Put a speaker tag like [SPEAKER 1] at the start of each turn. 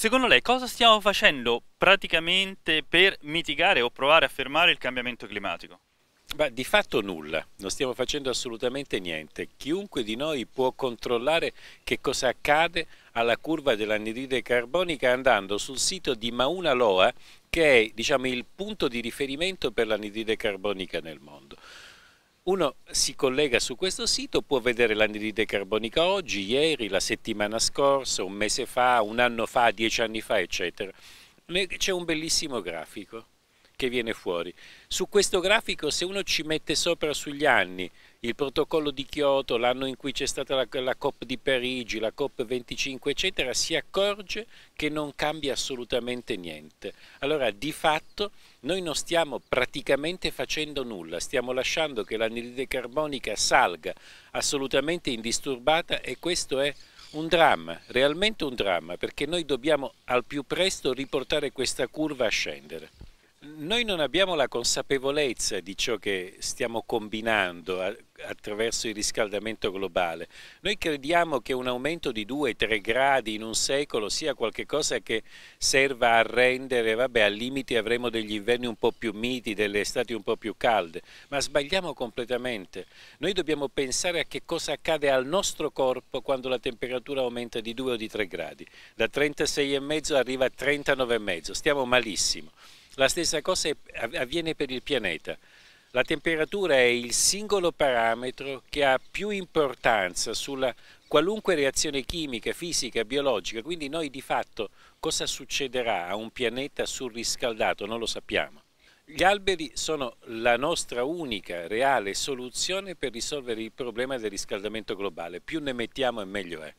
[SPEAKER 1] Secondo lei cosa stiamo facendo praticamente per mitigare o provare a fermare il cambiamento climatico? Beh, di fatto nulla, non stiamo facendo assolutamente niente. Chiunque di noi può controllare che cosa accade alla curva dell'anidride carbonica andando sul sito di Mauna Loa, che è diciamo, il punto di riferimento per l'anidride carbonica nel mondo. Uno si collega su questo sito, può vedere l'anidride carbonica oggi, ieri, la settimana scorsa, un mese fa, un anno fa, dieci anni fa, eccetera. C'è un bellissimo grafico che viene fuori. Su questo grafico se uno ci mette sopra sugli anni il protocollo di Kyoto, l'anno in cui c'è stata la, la COP di Parigi, la COP 25 eccetera, si accorge che non cambia assolutamente niente. Allora di fatto noi non stiamo praticamente facendo nulla, stiamo lasciando che l'anidride carbonica salga assolutamente indisturbata e questo è un dramma, realmente un dramma, perché noi dobbiamo al più presto riportare questa curva a scendere. Noi non abbiamo la consapevolezza di ciò che stiamo combinando attraverso il riscaldamento globale. Noi crediamo che un aumento di 2-3 gradi in un secolo sia qualcosa che serva a rendere, vabbè, al limite avremo degli inverni un po' più miti, delle estati un po' più calde, ma sbagliamo completamente. Noi dobbiamo pensare a che cosa accade al nostro corpo quando la temperatura aumenta di 2 o di 3 gradi. Da 36,5 arriva a 39,5, stiamo malissimo. La stessa cosa avviene per il pianeta. La temperatura è il singolo parametro che ha più importanza sulla qualunque reazione chimica, fisica, biologica, quindi noi di fatto cosa succederà a un pianeta surriscaldato non lo sappiamo. Gli alberi sono la nostra unica reale soluzione per risolvere il problema del riscaldamento globale, più ne mettiamo e meglio è.